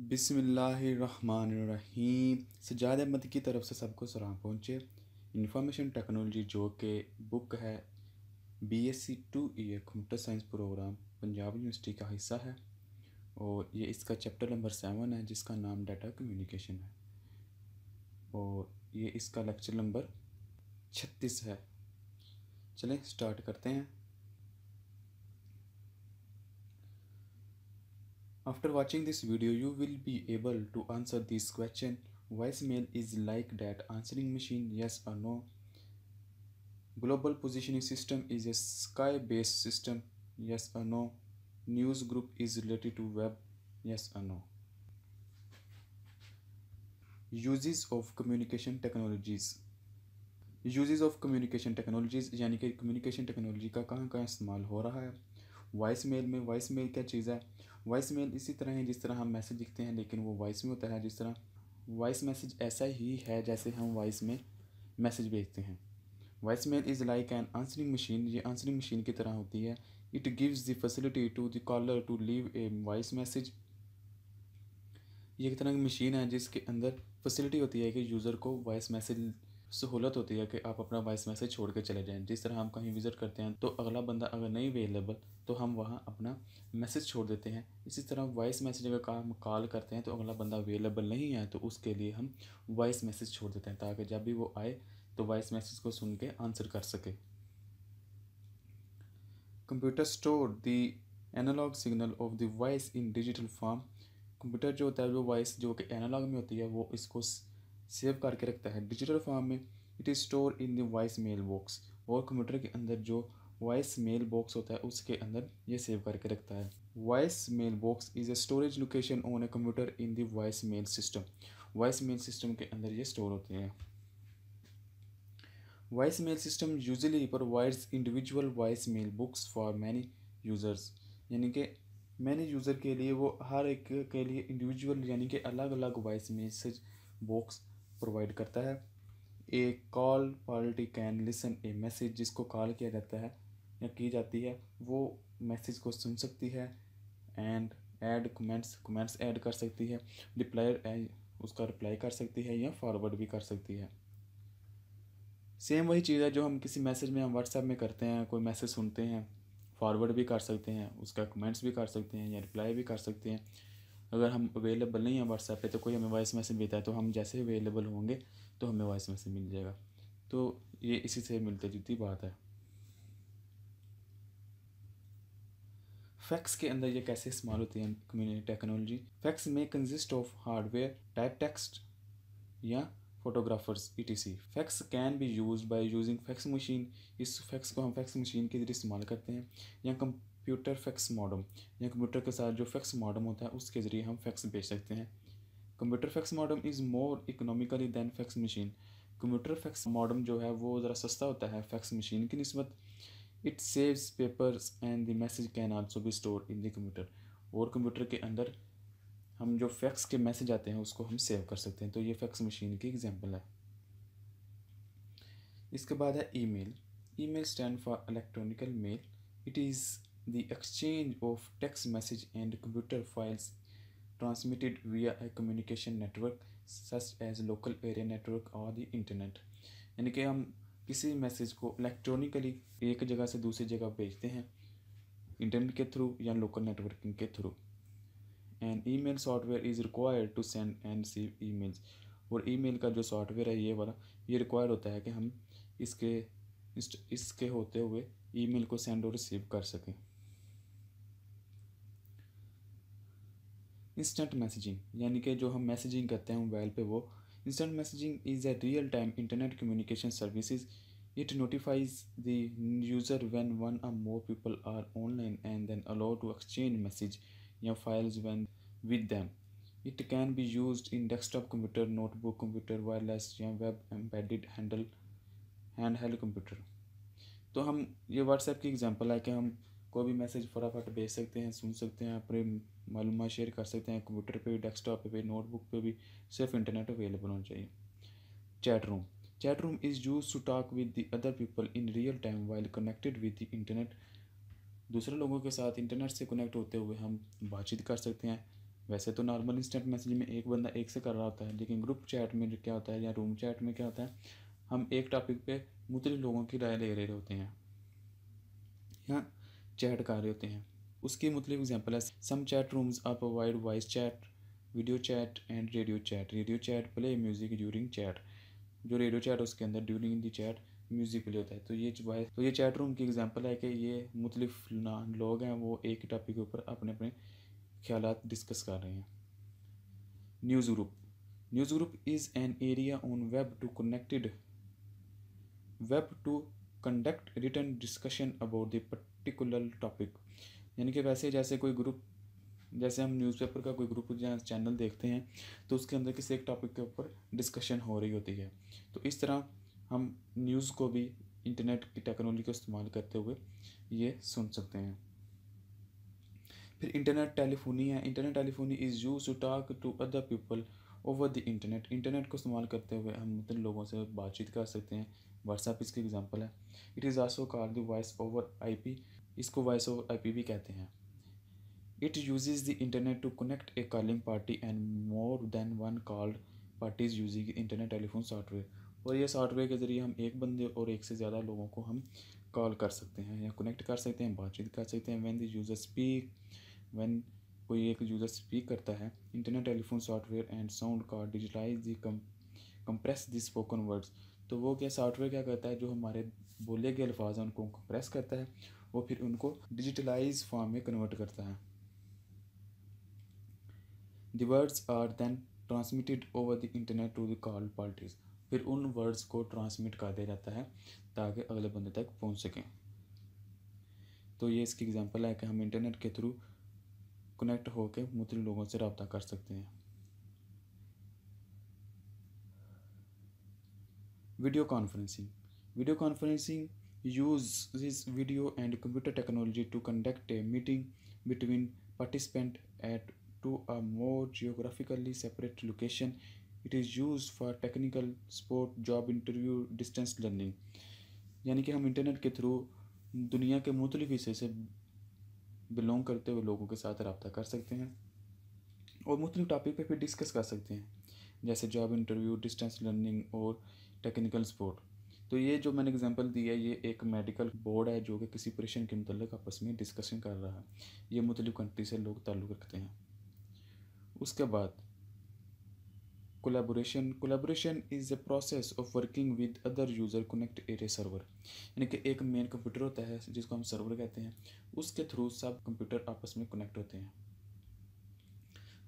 बिसमीम सजाद अहमद की तरफ से सबको सराह पहुँचे इंफॉर्मेशन टेक्नोलॉजी जो कि बुक है BSc two year computer science program Punjab university का हिस्सा है और ये इसका चैप्टर नंबर सेवन है जिसका नाम डाटा कम्युनिकेशन है और ये इसका लेक्चर नंबर छत्तीस है चलें स्टार्ट करते हैं After watching this video, you will be able to answer this question. Voicemail is like that answering machine, yes or no. Global positioning system is a sky-based system, yes or no. News group is related to web, yes or no. Uses of communication technologies Uses of communication technologies, यानी कि communication technology का कहाँ कहाँ इस्तेमाल हो रहा है voice mail में वॉइस मेल क्या चीज़ है वॉइस मेल इसी तरह है जिस तरह हम मैसेज लिखते हैं लेकिन वो वॉइस में होता है जिस तरह वॉइस मैसेज ऐसा ही है जैसे हम वॉइस में मैसेज भेजते हैं voice mail is like an answering machine ये आंसरिंग मशीन की तरह होती है it gives the facility to the caller to leave a voice message ये एक तरह की मशीन है जिसके अंदर फैसिलिटी होती है कि यूज़र को वॉइस मैसेज सहूलत होती है कि आप अपना वॉइस मैसेज छोड़ के चले जाएँ जिस तरह हम कहीं विज़िट करते हैं तो अगला बंदा अगर नहीं अवेलेबल तो हम वहाँ अपना मैसेज छोड़ देते हैं इसी तरह वॉइस मैसेज अगर हम कॉल करते हैं तो अगला बंदा अवेलेबल नहीं है तो उसके लिए हम वॉइस मैसेज छोड़ देते हैं ताकि जब भी वो आए तो वॉइस मैसेज को सुन के आंसर कर सके computer store the analog signal of the voice in digital form computer जो होता है वो वॉइस जो कि एनालॉग में होती है वो इसको सेव करके रखता है डिजिटल फॉर्म में it is store in the voice mail box और कंप्यूटर के अंदर जो वॉइस मेल बॉक्स होता है उसके अंदर ये सेव करके रखता है voice mail box is a storage location on a computer in the voice mail system voice mail system के अंदर ये स्टोर होते हैं वॉइस मेल सिस्टम यूजली पर individual voice mail books for many users यानी कि मैनी यूज़र के लिए वो हर एक के लिए इंडिविजुअल यानी कि अलग अलग वॉइस मैसेज बॉक्स प्रोवाइड करता है a call party can listen a message जिसको कॉल किया जाता है या की जाती है वो मैसेज को सुन सकती है and add comments comments add कर सकती है रिप्लाई उसका रिप्लाई कर सकती है या फॉरवर्ड भी कर सकती है सेम वही चीज़ है जो हम किसी मैसेज में हम व्हाट्सएप में करते हैं कोई मैसेज सुनते हैं फॉरवर्ड भी कर सकते हैं उसका कमेंट्स भी कर सकते हैं या रिप्लाई भी कर सकते हैं अगर हम अवेलेबल नहीं है व्हाट्सएप पे तो कोई हमें वॉइस मैसेज भेजता है तो हम जैसे अवेलेबल होंगे तो हमें वॉइस मैसेज मिल जाएगा तो ये इसी से मिलती जुलती बात है फैक्स के अंदर ये कैसे इस्तेमाल होती है कम्युनिटी टेक्नोलॉजी फैक्स में consist of hardware type text या photographers E T C fax can be use by using fax machine इस फैक्स को हम फैक्स मशीन के जरिए इस्तेमाल करते हैं या कम कंप्यूटर फैक्स मॉडम या कंप्यूटर के साथ जो फैक्स मॉडम होता है उसके ज़रिए हम फैक्स भेज सकते हैं computer fax modem is more economically than fax machine computer fax modem जो है वो ज़रा सस्ता होता है फैक्स मशीन की नस्बत it saves papers and the message can also be store in the computer और कंप्यूटर के अंदर हम जो फैक्स के मैसेज आते हैं उसको हम सेव कर सकते हैं तो ये फैक्स मशीन की एग्जांपल है इसके बाद है email email stand for electronical mail it is the exchange of text message and computer files transmitted via a communication network such as local area network और the internet यानी कि हम किसी मैसेज को इलेक्ट्रॉनिकली एक जगह से दूसरी जगह भेजते हैं इंटरनेट के थ्रू या लोकल नेटवर्किंग के through and email software is required to send and save emails और ईमेल का जो सॉफ्टवेयर है ये वाला ये रिक्वायर्ड होता है कि हम इसके इसके होते हुए ईमेल को सेंड और रिसीव कर सकें इंस्टेंट मैसेजिंग यानी कि जो हम मैसेजिंग करते हैं मोबाइल पे वो instant messaging is a real time internet communication services it notifies the user when one or more people are online and then allow to exchange message या files when with them it can be use in desktop computer notebook computer wireless या web embedded handle hand held computer तो हम ये WhatsApp की example है कि हम कोई भी मैसेज फटाफट भेज सकते हैं सुन सकते हैं अपने मालूम शेयर कर सकते हैं कंप्यूटर पे भी डेस्कटॉप पे भी नोटबुक पे भी सिर्फ इंटरनेट अवेलेबल होना चाहिए chat room chat room is use to talk with the other people in real time while connected with the internet दूसरे लोगों के साथ इंटरनेट से कनेक्ट होते हुए हम बातचीत कर सकते हैं वैसे तो नॉर्मल इंस्टेंट मैसेज में एक बंदा एक से कर रहा होता है लेकिन ग्रुप चैट में क्या होता है या रूम चैट में क्या होता है हम एक टॉपिक पे मुतल लोगों की राय ले रहे होते हैं यहाँ चैट कर रहे होते हैं उसके मतलब एग्जाम्पल है some chat rooms are provide voice chat video chat and radio chat radio chat play music during chat जो रेडियो चैट है उसके अंदर during the chat music play होता है तो ये वॉइस तो ये चैट रूम की एग्जाम्पल है कि ये मुख्तलिफ लोग हैं वो एक ही टॉपिक के ऊपर अपने अपने ख्याल डिस्कस कर रहे हैं news group news group is an area on web to connected web to conduct return discussion about the particular topic यानी कि वैसे जैसे कोई ग्रुप जैसे हम न्यूज़पेपर का कोई ग्रुप या चैनल देखते हैं तो उसके अंदर किसी एक टॉपिक के ऊपर डिस्कशन हो रही होती है तो इस तरह हम न्यूज़ को भी इंटरनेट की टेक्नोलॉजी का इस्तेमाल करते हुए ये सुन सकते हैं फिर इंटरनेट टेलीफोनी है internet telephony is use to talk to other people over the internet internet को इस्तेमाल करते हुए हम मतलब लोगों से बातचीत कर सकते हैं व्हाट्सएप इसकी एग्जांपल है it is also called the voice over IP इसको वॉइस ओवर आई भी कहते हैं it uses the internet to connect a calling party and more than one called parties using internet telephone software और ये software के ज़रिए हम एक बंदे और एक से ज़्यादा लोगों को हम कॉल कर सकते हैं या कनेक्ट कर सकते हैं बातचीत कर सकते हैं when the user speak when कोई एक यूज़र स्पीक करता है internet telephone software and sound call digitalize the compress the spoken words तो वो क्या सॉफ्टवेयर क्या करता है जो हमारे बोले गए अल्फाज हैं उनको कंप्रेस करता है वो फिर उनको डिजिटलाइज फॉर्म में कन्वर्ट करता है दर्ड्स words are then transmitted over the internet to the call parties फिर उन वर्ड्स को ट्रांसमिट कर दिया जाता है ताकि अगले बंदे तक पहुंच सकें तो ये इसकी एग्जांपल है कि हम इंटरनेट के थ्रू कनेक्ट होकर मुतल लोगों से रबता कर सकते हैं video conferencing video conferencing use this video and computer technology to conduct a meeting between participant at to a more geographically separate location it is used for technical support job interview distance learning यानी कि हम internet के through दुनिया के मुख्तलिफ हिस्से से belong करते हुए लोगों के साथ रबता कर सकते हैं और मुख्तलिफ टॉपिक पर भी डिस्कस कर सकते हैं जैसे जॉब इंटरव्यू डिस्टेंस लर्निंग और टेक्निकल स्पोर्ट तो ये जो मैंने एग्जांपल दिया है ये एक मेडिकल बोर्ड है जो कि किसी ऑपरेशन के मतलब आपस में डिस्कशन कर रहा है ये मुख्तलिफ कंट्री से लोग ताल्लुक़ रखते हैं उसके बाद collaboration collaboration is a process of working with other user connect array server यानी कि एक मेन कंप्यूटर होता है जिसको हम सर्वर कहते हैं उसके थ्रू सब कंप्यूटर आपस में कनेक्ट होते हैं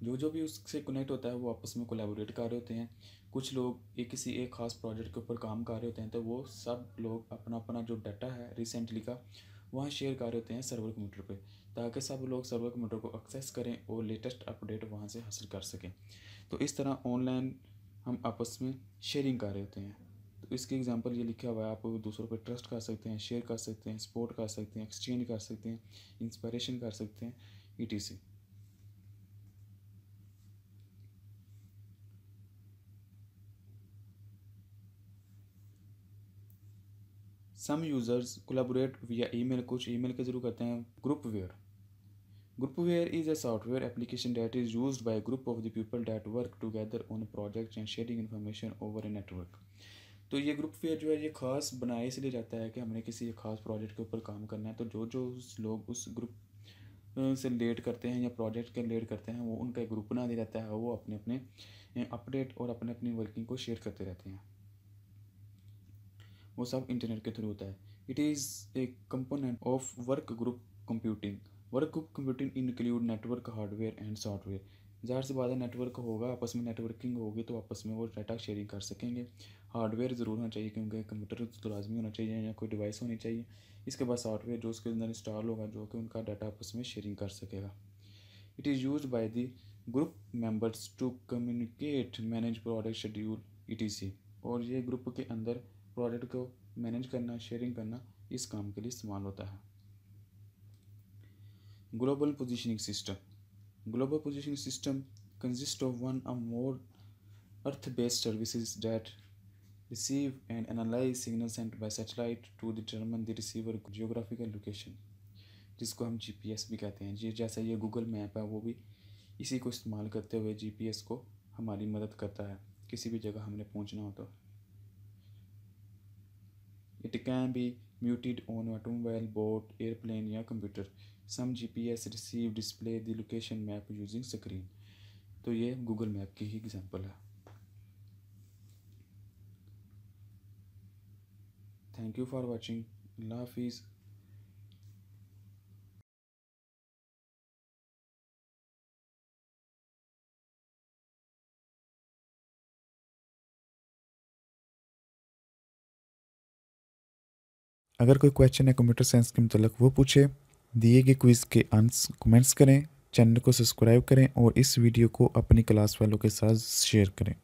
जो जो भी उससे कनेक्ट होता है वो आपस में कोलेबोरेट कर रहे होते हैं कुछ लोग एक किसी एक ख़ास प्रोजेक्ट के ऊपर काम कर रहे होते हैं तो वो सब लोग अपना अपना जो डाटा है रिसेंटली का वहाँ शेयर कर रहे होते हैं सर्वर कंप्यूटर पे ताकि सब लोग सर्वर कंप्यूटर को एक्सेस करें और लेटेस्ट अपडेट वहाँ से हासिल कर सकें तो इस तरह ऑनलाइन हम आपस में शेयरिंग कर रहे होते हैं तो इसकी एग्जांपल ये लिखा हुआ है आप दूसरों पर ट्रस्ट कर सकते हैं शेयर कर सकते हैं सपोर्ट कर सकते हैं एक्सचेंज कर सकते हैं इंस्पायरेशन कर सकते हैं E T C some users collaborate email कुछ ईमेल के जरूर करते हैं groupware groupware is a software application that is use by group of the people that work together on project and sharing information over a network तो ये group where जो है ये खास बनाया इसलिए जाता है कि हमने किसी खास प्रोजेक्ट के ऊपर काम करना है तो जो जो लोग उस ग्रुप से लेट करते हैं या प्रोजेक्ट के लेट करते हैं वो उनका एक ग्रुप बना दिया जाता है वो अपने अपने अपडेट और अपने अपनी वर्किंग को शेयर करते रहते हैं वो सब इंटरनेट के थ्रू होता है it is a component of work group computing work group computing include network hardware and software ज़ाहिर से बाद नेटवर्क होगा आपस में नेटवर्किंग होगी तो आपस में वो डाटा शेयरिंग कर सकेंगे हार्डवेयर ज़रूर होना चाहिए क्योंकि कंप्यूटर तो लाजमी होना चाहिए या कोई डिवाइस होनी चाहिए इसके बाद सॉफ्टवेयर जो उसके अंदर इंस्टॉल होगा जो कि उनका डाटा आपस में शेयरिंग कर सकेगा it is use by the group members to communicate manage product schedule ई और ये ग्रुप के अंदर प्रोडक्ट को मैनेज करना शेयरिंग करना इस काम के लिए इस्तेमाल होता है global positioning system global positioning system consist of one a more earth based services that receive and analyze signal sent by satellite to determine the receiver geographical location जिसको हम जीपीएस भी कहते हैं जी जैसा ये गूगल मैप है वो भी इसी को इस्तेमाल करते हुए जीपीएस को हमारी मदद करता है किसी भी जगह हमने पहुंचना हो तो it can be muted on automobile boat airplane या computer some G P S receive display the location map using screen तो ये गूगल मैप की ही एग्जाम्पल है थैंक यू फॉर वॉचिंग अल्लाह हाफिज़ अगर कोई क्वेश्चन है कंप्यूटर साइंस के मतलब वो पूछे दिए गए क्विज़ के आंस कमेंट्स करें चैनल को सब्सक्राइब करें और इस वीडियो को अपनी क्लास वालों के साथ शेयर करें